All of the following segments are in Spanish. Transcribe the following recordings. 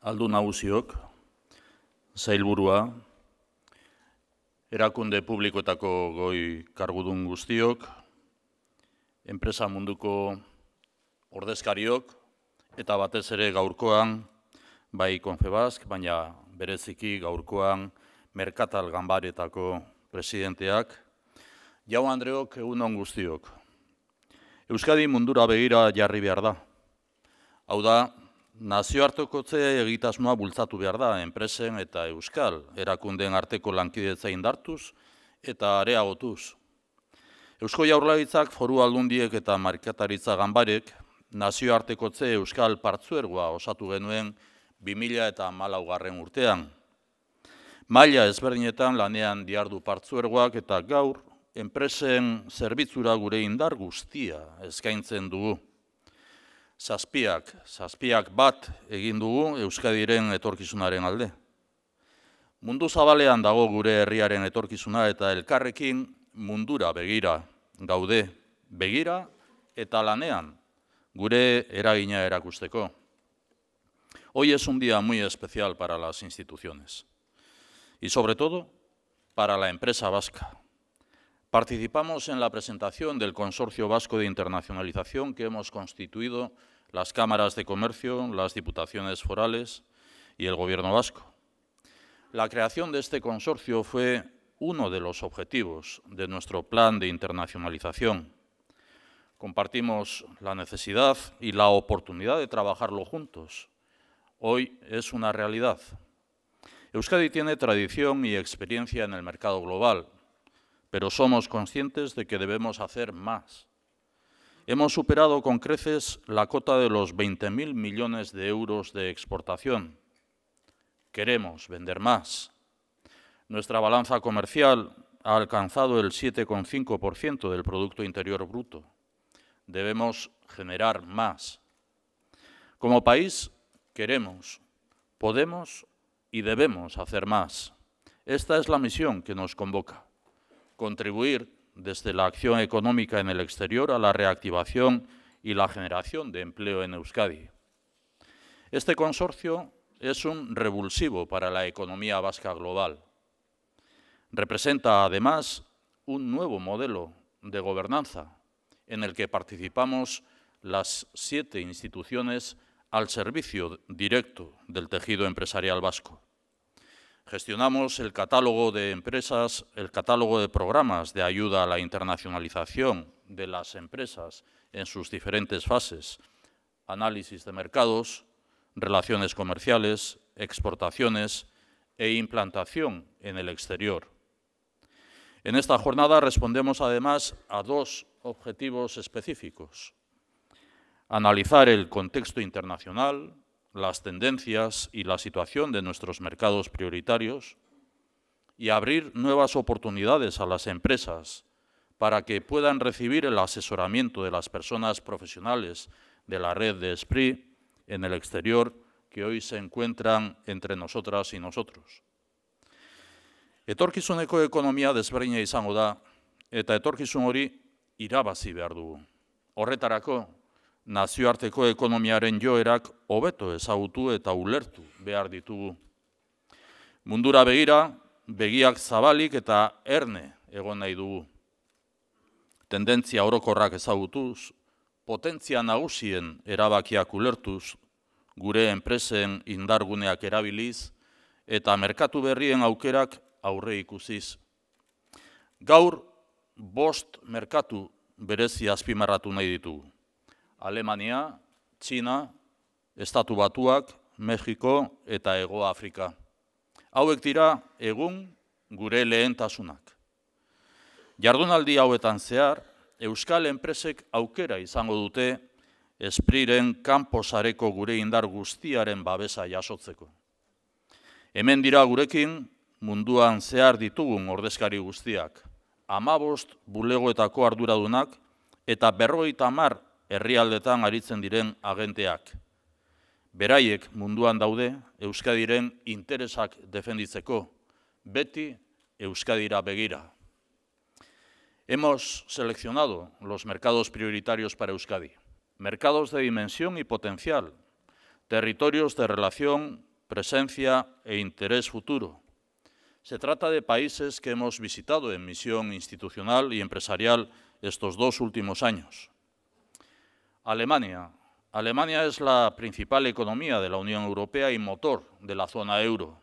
aldu nagusiok, zailburua, erakunde publikoetako goi kargudun guztiok, enpresa munduko ordezkariok, eta batez ere gaurkoan, bai konfebazk, baina bereziki gaurkoan merkatal ganbaretako presidenteak, jau Andreok egunon guztiok. Euskadi mundura begira jarri behar da. Hau da, Nazio egitasmoa bultzatu behar da, enpresen eta euskal, erakunden arteko lankidetza indartuz eta areagotuz. Eusko jaurlaritzak foru aldundiek eta markataritza ganbarek, nazio euskal partzuergoa osatu genuen 2000 eta malaugarren urtean. Maila ezberdinetan lanean diardu partzuergoak eta gaur, enpresen zerbitzura gure indar guztia eskaintzen dugu zazpiak, zazpiak bat egin dugu Euskadiren etorkizunaren alde. Mundu zabalean dago gure herriaren etorkizuna eta elkarrekin mundura begira gaude begira eta lanean gure eragina erakusteko. Hoy es un día muy especial para las instituciones y sobre todo para la empresa vasca. Participamos en la presentación del Consorcio Vasco de Internacionalización que hemos constituido en las cámaras de comercio, las diputaciones forales y el gobierno vasco. La creación de este consorcio fue uno de los objetivos de nuestro plan de internacionalización. Compartimos la necesidad y la oportunidad de trabajarlo juntos. Hoy es una realidad. Euskadi tiene tradición y experiencia en el mercado global, pero somos conscientes de que debemos hacer más hemos superado con creces la cota de los 20.000 millones de euros de exportación. Queremos vender más. Nuestra balanza comercial ha alcanzado el 7,5% del Producto Interior Bruto. Debemos generar más. Como país queremos, podemos y debemos hacer más. Esta es la misión que nos convoca, contribuir desde la acción económica en el exterior a la reactivación y la generación de empleo en Euskadi. Este consorcio es un revulsivo para la economía vasca global. Representa, además, un nuevo modelo de gobernanza en el que participamos las siete instituciones al servicio directo del tejido empresarial vasco. Gestionamos el catálogo de empresas, el catálogo de programas de ayuda a la internacionalización de las empresas en sus diferentes fases, análisis de mercados, relaciones comerciales, exportaciones e implantación en el exterior. En esta jornada respondemos además a dos objetivos específicos. Analizar el contexto internacional, las tendencias y la situación de nuestros mercados prioritarios y abrir nuevas oportunidades a las empresas para que puedan recibir el asesoramiento de las personas profesionales de la red de Esprit en el exterior que hoy se encuentran entre nosotras y nosotros. Etorkizuneko ekonomia izango da, eta etorkizun hori nazioarteko ekonomiaren joerak hobeto ezagutu eta ulertu behar ditugu. Mundura begira, begiak zabalik eta erne egon nahi dugu. Tendentzia orokorrak ezagutuz, potentzia nagusien erabakiak ulertuz, gure enpresen indarguneak erabiliz eta merkatu berrien aukerak aurre ikusiz. Gaur, bost merkatu berezi azpimarratu nahi ditugu. Alemania, Txina, Estatu Batuak, Mexiko eta Ego Afrika. Hauek dira egun gure lehentasunak. Jardunaldi hauetan zehar, Euskal Enpresek aukera izango dute espriren kanposareko gure indar guztiaren babesa jasotzeko. Hemen dira gurekin munduan zehar ditugun ordezkari guztiak, amabost bulegoetako arduradunak eta berroita mar herrialdetan aritzen diren agenteak. Beraiek munduan daude Euskadiren interesak defenditzeko, beti Euskadira begira. Hemos seleccionado los mercados prioritarios para Euskadi. Mercados de dimensión y potencial, territorios de relación, presencia e interés futuro. Se trata de países que hemos visitado en misión institucional y empresarial estos dos últimos años. Alemania. Alemania es la principal economía de la Unión Europea y motor de la zona euro.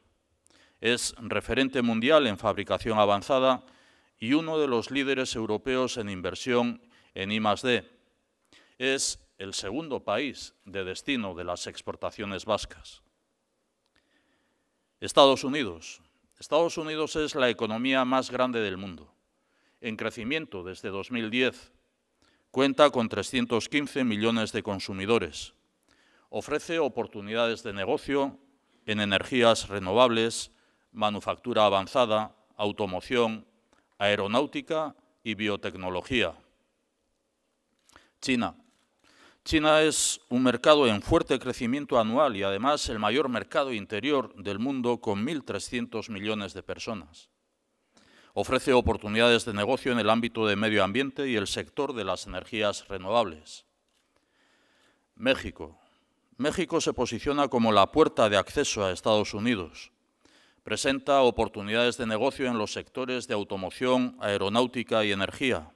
Es referente mundial en fabricación avanzada y uno de los líderes europeos en inversión en I+D. Es el segundo país de destino de las exportaciones vascas. Estados Unidos. Estados Unidos es la economía más grande del mundo, en crecimiento desde 2010 Cuenta con 315 millones de consumidores. Ofrece oportunidades de negocio en energías renovables, manufactura avanzada, automoción, aeronáutica y biotecnología. China. China es un mercado en fuerte crecimiento anual y además el mayor mercado interior del mundo con 1.300 millones de personas ofrece oportunidades de negocio en el ámbito de medio ambiente y el sector de las energías renovables. México. México se posiciona como la puerta de acceso a Estados Unidos. Presenta oportunidades de negocio en los sectores de automoción, aeronáutica y energía.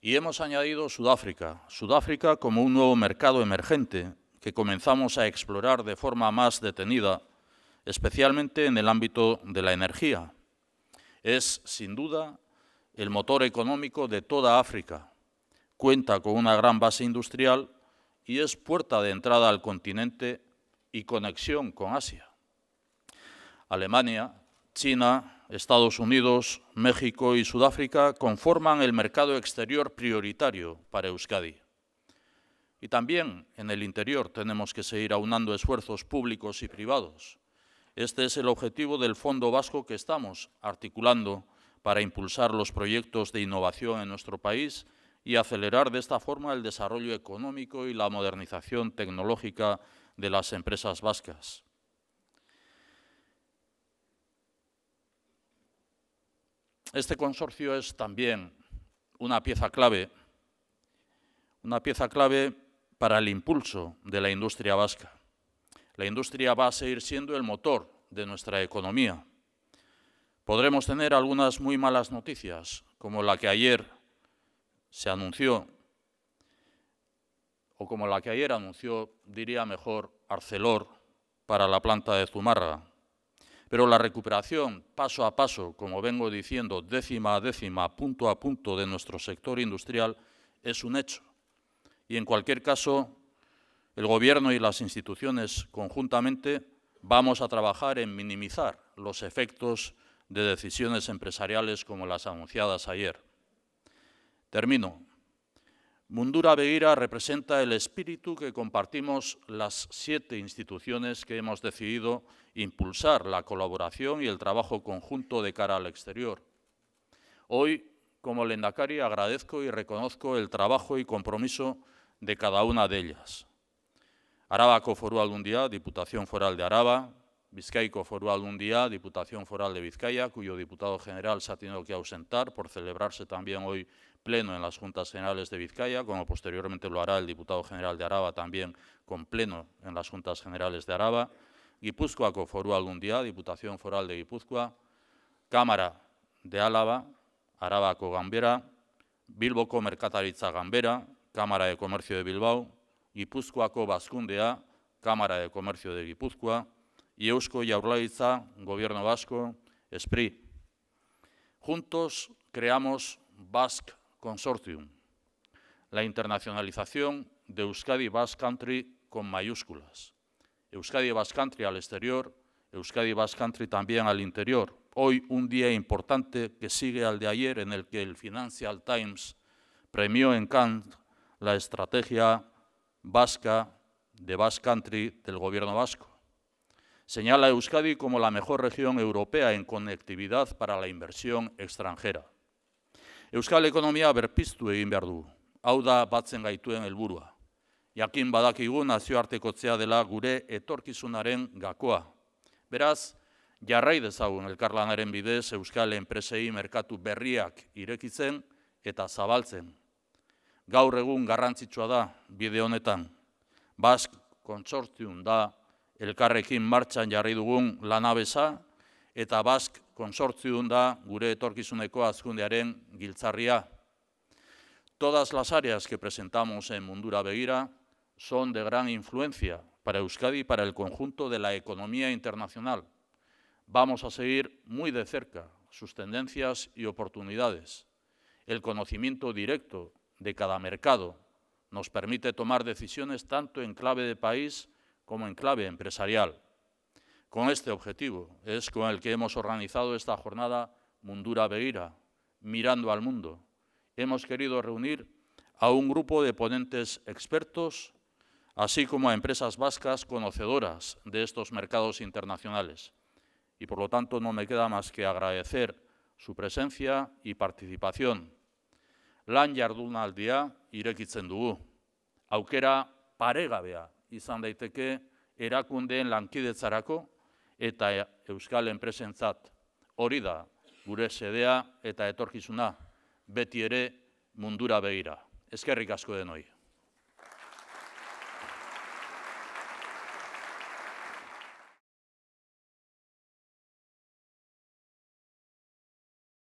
Y hemos añadido Sudáfrica. Sudáfrica como un nuevo mercado emergente que comenzamos a explorar de forma más detenida, especialmente en el ámbito de la energía. Es, sin duda, el motor económico de toda África. Cuenta con una gran base industrial y es puerta de entrada al continente y conexión con Asia. Alemania, China, Estados Unidos, México y Sudáfrica conforman el mercado exterior prioritario para Euskadi. Y también en el interior tenemos que seguir aunando esfuerzos públicos y privados este es el objetivo del Fondo Vasco que estamos articulando para impulsar los proyectos de innovación en nuestro país y acelerar de esta forma el desarrollo económico y la modernización tecnológica de las empresas vascas. Este consorcio es también una pieza clave, una pieza clave para el impulso de la industria vasca. La industria va a seguir siendo el motor de nuestra economía. Podremos tener algunas muy malas noticias, como la que ayer se anunció, o como la que ayer anunció, diría mejor, Arcelor para la planta de Zumarra. Pero la recuperación, paso a paso, como vengo diciendo, décima a décima, punto a punto de nuestro sector industrial, es un hecho. Y en cualquier caso, el Gobierno y las instituciones conjuntamente vamos a trabajar en minimizar los efectos de decisiones empresariales como las anunciadas ayer. Termino. Mundura Beira representa el espíritu que compartimos las siete instituciones que hemos decidido impulsar la colaboración y el trabajo conjunto de cara al exterior. Hoy, como Lendakari, agradezco y reconozco el trabajo y compromiso de cada una de ellas. Arabako foru día, Diputación Foral de Araba, Vizcaico foru día, Diputación Foral de Vizcaya, cuyo diputado general se ha tenido que ausentar por celebrarse también hoy pleno en las Juntas Generales de Vizcaya, como posteriormente lo hará el diputado general de Araba también con pleno en las Juntas Generales de Araba, Guipúzcoaco foru día, Diputación Foral de Guipúzcoa, Cámara de Álava, Arabako Gambera, Bilboko Mercataritza Gambera, Cámara de Comercio de Bilbao, Gipuzkoako Bazkundea, Cámara de Comercio de Gipuzkoa, y Eusko Yaurlaiza, Gobierno Vasco, Esprit. Juntos creamos Basque Consortium, la internacionalización de Euskadi Basque Country con mayúsculas. Euskadi Basque Country al exterior, Euskadi Basque Country también al interior. Hoy un día importante que sigue al de ayer en el que el Financial Times premió en Cannes la estrategia vasca, de Basque Country del Gobierno Vasco. Señala Euskadi como la mejor región europea en conectividad para la inversión extranjera. Euskal ekonomia berpiztu egin behar du. Hau da batzen gaituen helburua. Jakin badakigu nazio artekotzea dela gure etorkizunaren gakoa. Beraz, jarrai dezagun elkarlanaren bidez euskal enpresei merkatu berriak irekitzen eta zabaltzen gaur egun garrantzitsua da bide honetan. Bask kontsortium da elkarrekin martxan jarri dugun lanabeza eta Bask kontsortium da gure etorkizuneko azkundearen giltzarria. Todas las áreas que presentamos en mundura begira son de gran influencia para Euskadi y para el conjunto de la economía internacional. Vamos a seguir muy de cerca sus tendencias y oportunidades. El conocimiento directo de cada mercado. Nos permite tomar decisiones tanto en clave de país como en clave empresarial. Con este objetivo es con el que hemos organizado esta jornada Mundura Beira, Mirando al Mundo. Hemos querido reunir a un grupo de ponentes expertos, así como a empresas vascas conocedoras de estos mercados internacionales. Y por lo tanto no me queda más que agradecer su presencia y participación lan jardunaldia irekitzen dugu. Aukera paregabea izan daiteke erakundeen lankidetzarako eta euskal enpresentzat. Hori da gure sedea eta etorkizuna beti ere mundura begira. Ezkerrik asko denoi. hori.